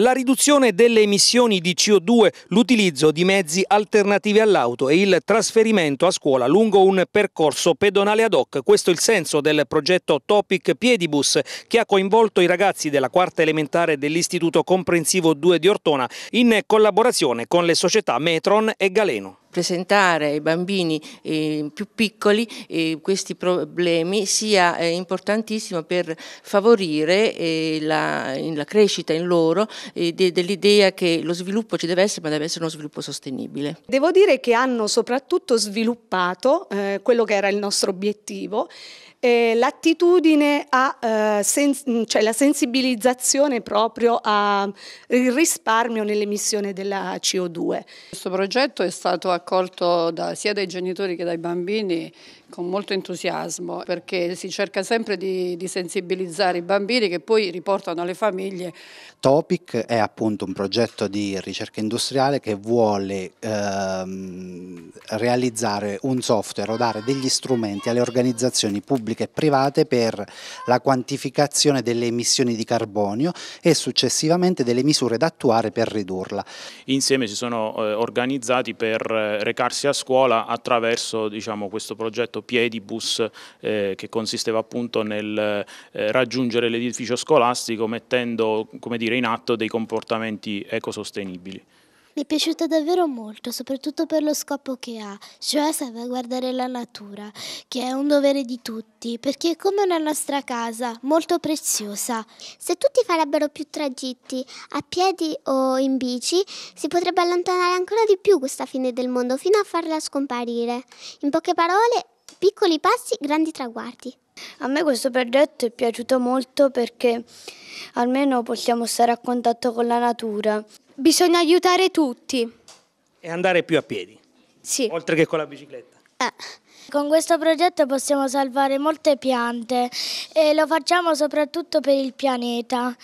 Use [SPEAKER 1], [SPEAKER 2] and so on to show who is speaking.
[SPEAKER 1] La riduzione delle emissioni di CO2, l'utilizzo di mezzi alternativi all'auto e il trasferimento a scuola lungo un percorso pedonale ad hoc. Questo è il senso del progetto Topic Piedibus che ha coinvolto i ragazzi della quarta elementare dell'Istituto Comprensivo 2 di Ortona in collaborazione con le società Metron e Galeno
[SPEAKER 2] presentare ai bambini eh, più piccoli eh, questi problemi sia eh, importantissimo per favorire eh, la, la, crescita in loro eh, de, dell'idea che lo sviluppo ci deve essere ma deve essere uno sviluppo sostenibile.
[SPEAKER 1] Devo dire che hanno soprattutto sviluppato eh, quello che era il nostro obiettivo l'attitudine a, cioè la sensibilizzazione proprio al
[SPEAKER 2] risparmio nell'emissione della CO2. Questo progetto è stato accolto da, sia dai genitori che dai bambini con molto entusiasmo perché si cerca sempre di, di, sensibilizzare i bambini che poi riportano alle famiglie.
[SPEAKER 3] Topic è appunto un progetto di ricerca industriale che vuole ehm, realizzare un software o dare degli strumenti alle organizzazioni pubbliche e private per la quantificazione delle emissioni di carbonio e successivamente delle misure da attuare per ridurla.
[SPEAKER 4] Insieme si sono eh, organizzati per eh, recarsi a scuola attraverso diciamo, questo progetto Piedibus eh, che consisteva appunto nel eh, raggiungere l'edificio scolastico mettendo dire, in atto dei comportamenti ecosostenibili.
[SPEAKER 3] Mi è piaciuta davvero molto, soprattutto per lo scopo che ha, cioè salvaguardare la natura, che è un dovere di tutti, perché è come una nostra casa, molto preziosa. Se tutti farebbero più tragitti, a
[SPEAKER 2] piedi o in bici, si potrebbe allontanare ancora di più questa fine del mondo, fino a farla scomparire. In poche parole, piccoli passi, grandi traguardi. A
[SPEAKER 3] me questo progetto è piaciuto molto perché almeno possiamo stare a contatto con la natura. Bisogna aiutare tutti.
[SPEAKER 1] E andare più a piedi? Sì. Oltre che con la bicicletta? Eh.
[SPEAKER 3] Con questo progetto possiamo salvare molte piante e lo facciamo soprattutto per il pianeta.